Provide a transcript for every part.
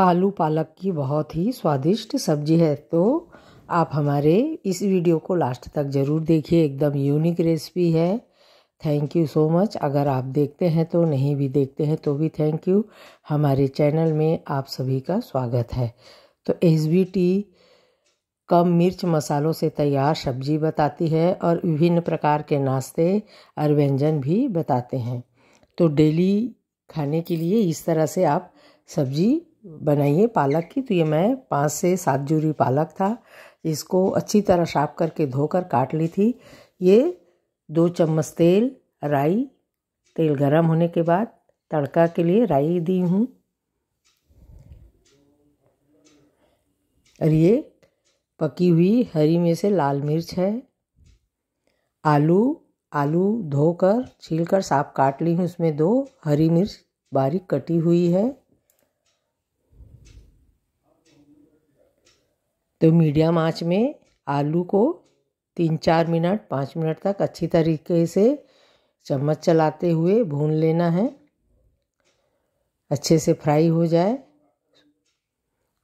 आलू पालक की बहुत ही स्वादिष्ट सब्जी है तो आप हमारे इस वीडियो को लास्ट तक ज़रूर देखिए एकदम यूनिक रेसिपी है थैंक यू सो मच अगर आप देखते हैं तो नहीं भी देखते हैं तो भी थैंक यू हमारे चैनल में आप सभी का स्वागत है तो एस बी टी कम मिर्च मसालों से तैयार सब्जी बताती है और विभिन्न प्रकार के नाश्ते और व्यंजन भी बताते हैं तो डेली खाने के लिए इस तरह से आप सब्जी बनाइए पालक की तो ये मैं पाँच से सात जूरी पालक था इसको अच्छी तरह साफ करके धोकर काट ली थी ये दो चम्मच तेल राई तेल गरम होने के बाद तड़का के लिए राई दी हूँ और ये पकी हुई हरी में से लाल मिर्च है आलू आलू धोकर छीलकर साफ काट ली हूँ उसमें दो हरी मिर्च बारीक कटी हुई है तो मीडियम आँच में आलू को तीन चार मिनट पाँच मिनट तक अच्छी तरीके से चम्मच चलाते हुए भून लेना है अच्छे से फ्राई हो जाए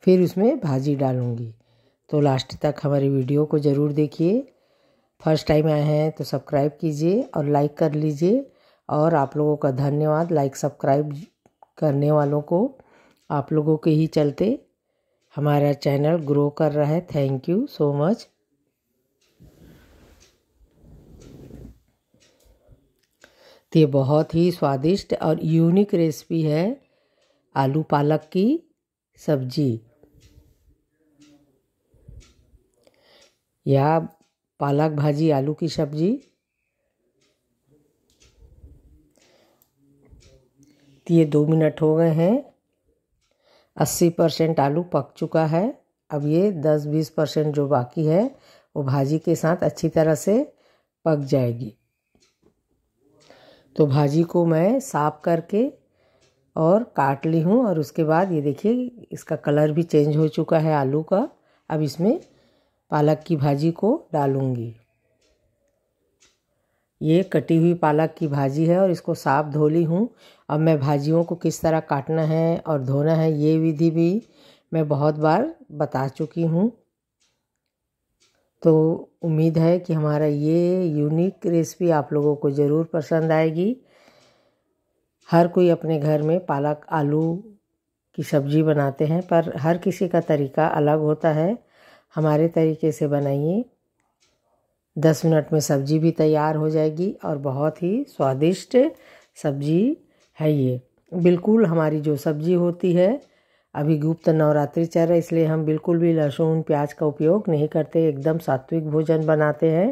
फिर उसमें भाजी डालूँगी तो लास्ट तक हमारी वीडियो को ज़रूर देखिए फर्स्ट टाइम आए हैं तो सब्सक्राइब कीजिए और लाइक कर लीजिए और आप लोगों का धन्यवाद लाइक सब्सक्राइब करने वालों को आप लोगों के ही चलते हमारा चैनल ग्रो कर रहा है थैंक यू सो मच ये बहुत ही स्वादिष्ट और यूनिक रेसिपी है आलू पालक की सब्जी या पालक भाजी आलू की सब्जी ये दो मिनट हो गए हैं अस्सी परसेंट आलू पक चुका है अब ये दस बीस परसेंट जो बाकी है वो भाजी के साथ अच्छी तरह से पक जाएगी तो भाजी को मैं साफ करके और काट ली हूँ और उसके बाद ये देखिए इसका कलर भी चेंज हो चुका है आलू का अब इसमें पालक की भाजी को डालूँगी ये कटी हुई पालक की भाजी है और इसको साफ धो ली हूँ अब मैं भाजियों को किस तरह काटना है और धोना है ये विधि भी मैं बहुत बार बता चुकी हूँ तो उम्मीद है कि हमारा ये यूनिक रेसिपी आप लोगों को ज़रूर पसंद आएगी हर कोई अपने घर में पालक आलू की सब्ज़ी बनाते हैं पर हर किसी का तरीका अलग होता है हमारे तरीके से बनाइए दस मिनट में सब्ज़ी भी तैयार हो जाएगी और बहुत ही स्वादिष्ट सब्ज़ी है ये बिल्कुल हमारी जो सब्ज़ी होती है अभी गुप्त नवरात्रि चल रहा है इसलिए हम बिल्कुल भी लहसुन प्याज का उपयोग नहीं करते एकदम सात्विक भोजन बनाते हैं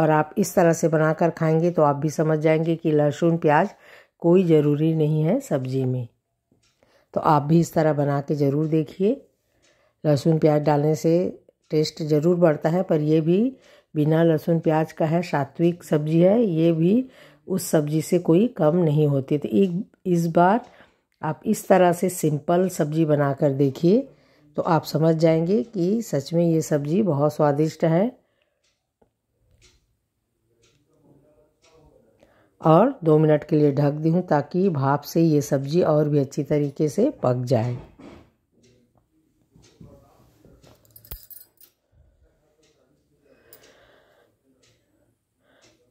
और आप इस तरह से बनाकर खाएंगे तो आप भी समझ जाएंगे कि लहसुन प्याज कोई ज़रूरी नहीं है सब्ज़ी में तो आप भी इस तरह बना के ज़रूर देखिए लहसुन प्याज डालने से टेस्ट ज़रूर बढ़ता है पर यह भी बिना लहसुन प्याज का है सात्विक सब्जी है ये भी उस सब्जी से कोई कम नहीं होती तो एक इस बार आप इस तरह से सिंपल सब्जी बना कर देखिए तो आप समझ जाएंगे कि सच में ये सब्जी बहुत स्वादिष्ट है और दो मिनट के लिए ढक दी हूँ ताकि भाप से ये सब्जी और भी अच्छी तरीके से पक जाए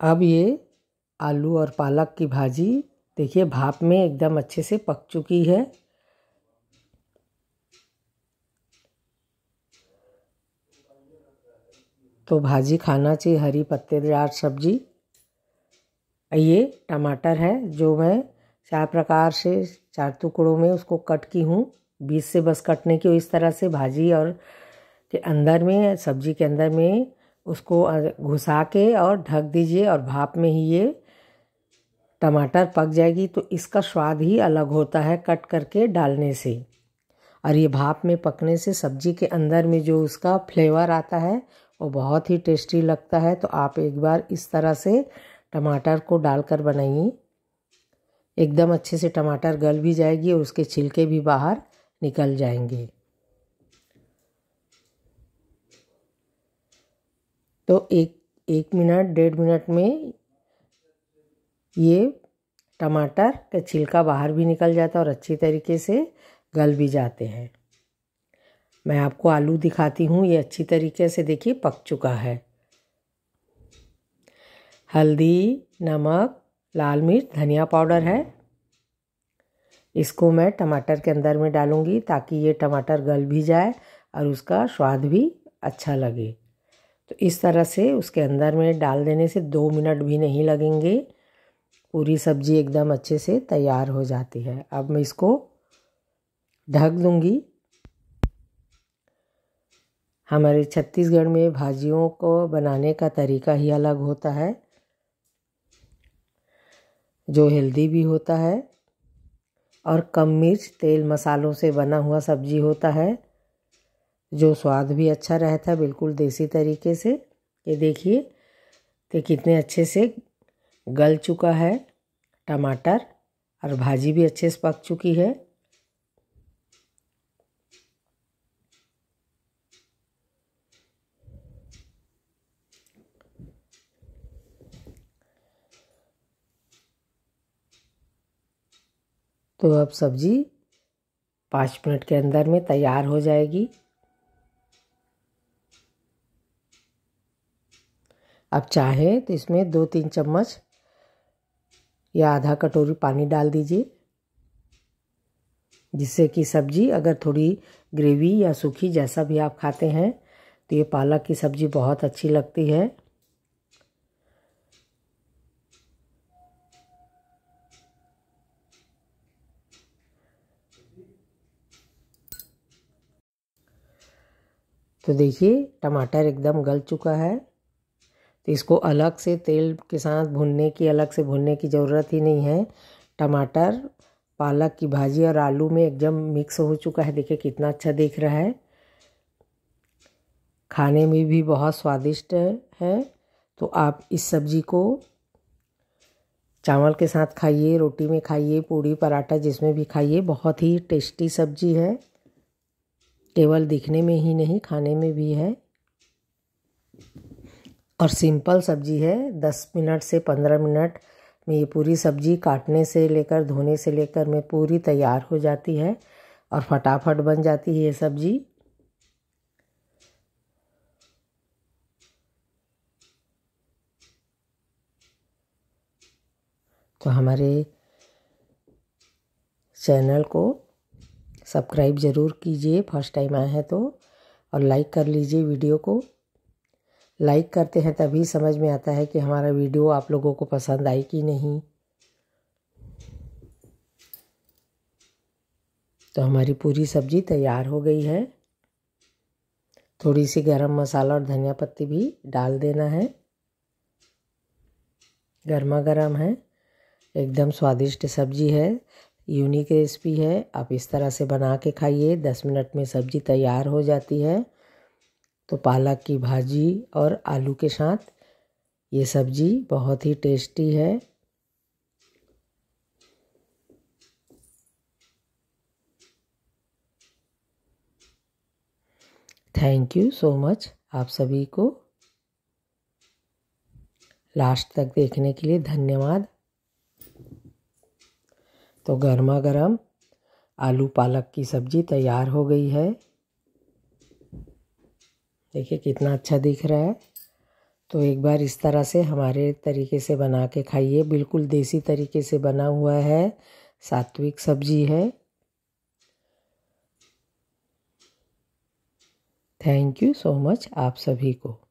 अब ये आलू और पालक की भाजी देखिए भाप में एकदम अच्छे से पक चुकी है तो भाजी खाना चाहिए हरी पत्तेदार सब्जी ये टमाटर है जो मैं चार प्रकार से चार टुकड़ों में उसको कट की हूँ बीस से बस कटने की इस तरह से भाजी और के अंदर में सब्जी के अंदर में उसको घुसा के और ढक दीजिए और भाप में ही ये टमाटर पक जाएगी तो इसका स्वाद ही अलग होता है कट करके डालने से और ये भाप में पकने से सब्जी के अंदर में जो उसका फ्लेवर आता है वो बहुत ही टेस्टी लगता है तो आप एक बार इस तरह से टमाटर को डालकर बनाइए एकदम अच्छे से टमाटर गल भी जाएगी और उसके छिलके भी बाहर निकल जाएंगे तो एक एक मिनट डेढ़ मिनट में ये टमाटर का छिलका बाहर भी निकल जाता है और अच्छी तरीके से गल भी जाते हैं मैं आपको आलू दिखाती हूँ ये अच्छी तरीके से देखिए पक चुका है हल्दी नमक लाल मिर्च धनिया पाउडर है इसको मैं टमाटर के अंदर में डालूँगी ताकि ये टमाटर गल भी जाए और उसका स्वाद भी अच्छा लगे तो इस तरह से उसके अंदर में डाल देने से दो मिनट भी नहीं लगेंगे पूरी सब्ज़ी एकदम अच्छे से तैयार हो जाती है अब मैं इसको ढक दूँगी हमारे छत्तीसगढ़ में भाजियों को बनाने का तरीका ही अलग होता है जो हेल्दी भी होता है और कम मिर्च तेल मसालों से बना हुआ सब्जी होता है जो स्वाद भी अच्छा रहता है बिल्कुल देसी तरीके से ये देखिए तो कितने अच्छे से गल चुका है टमाटर और भाजी भी अच्छे से पक चुकी है तो अब सब्ज़ी पाँच मिनट के अंदर में तैयार हो जाएगी आप चाहें तो इसमें दो तीन चम्मच या आधा कटोरी पानी डाल दीजिए जिससे कि सब्जी अगर थोड़ी ग्रेवी या सूखी जैसा भी आप खाते हैं तो ये पालक की सब्ज़ी बहुत अच्छी लगती है तो देखिए टमाटर एकदम गल चुका है तो इसको अलग से तेल के साथ भुनने की अलग से भुनने की ज़रूरत ही नहीं है टमाटर पालक की भाजी और आलू में एकदम मिक्स हो चुका है देखिए कितना अच्छा दिख रहा है खाने में भी बहुत स्वादिष्ट है तो आप इस सब्जी को चावल के साथ खाइए रोटी में खाइए पूड़ी पराठा जिसमें भी खाइए बहुत ही टेस्टी सब्जी है केवल दिखने में ही नहीं खाने में भी है और सिंपल सब्जी है दस मिनट से पंद्रह मिनट में ये पूरी सब्जी काटने से लेकर धोने से लेकर में पूरी तैयार हो जाती है और फटाफट बन जाती है ये सब्जी तो हमारे चैनल को सब्सक्राइब ज़रूर कीजिए फर्स्ट टाइम आए हैं तो और लाइक कर लीजिए वीडियो को लाइक करते हैं तभी समझ में आता है कि हमारा वीडियो आप लोगों को पसंद आई कि नहीं तो हमारी पूरी सब्ज़ी तैयार हो गई है थोड़ी सी गरम मसाला और धनिया पत्ती भी डाल देना है गर्मा गर्म है एकदम स्वादिष्ट सब्जी है यूनिक रेसिपी है आप इस तरह से बना के खाइए दस मिनट में सब्ज़ी तैयार हो जाती है तो पालक की भाजी और आलू के साथ ये सब्जी बहुत ही टेस्टी है थैंक यू सो मच आप सभी को लास्ट तक देखने के लिए धन्यवाद तो गर्मा गर्म आलू पालक की सब्ज़ी तैयार हो गई है देखिए कितना अच्छा दिख रहा है तो एक बार इस तरह से हमारे तरीके से बना के खाइए बिल्कुल देसी तरीके से बना हुआ है सात्विक सब्जी है थैंक यू सो मच आप सभी को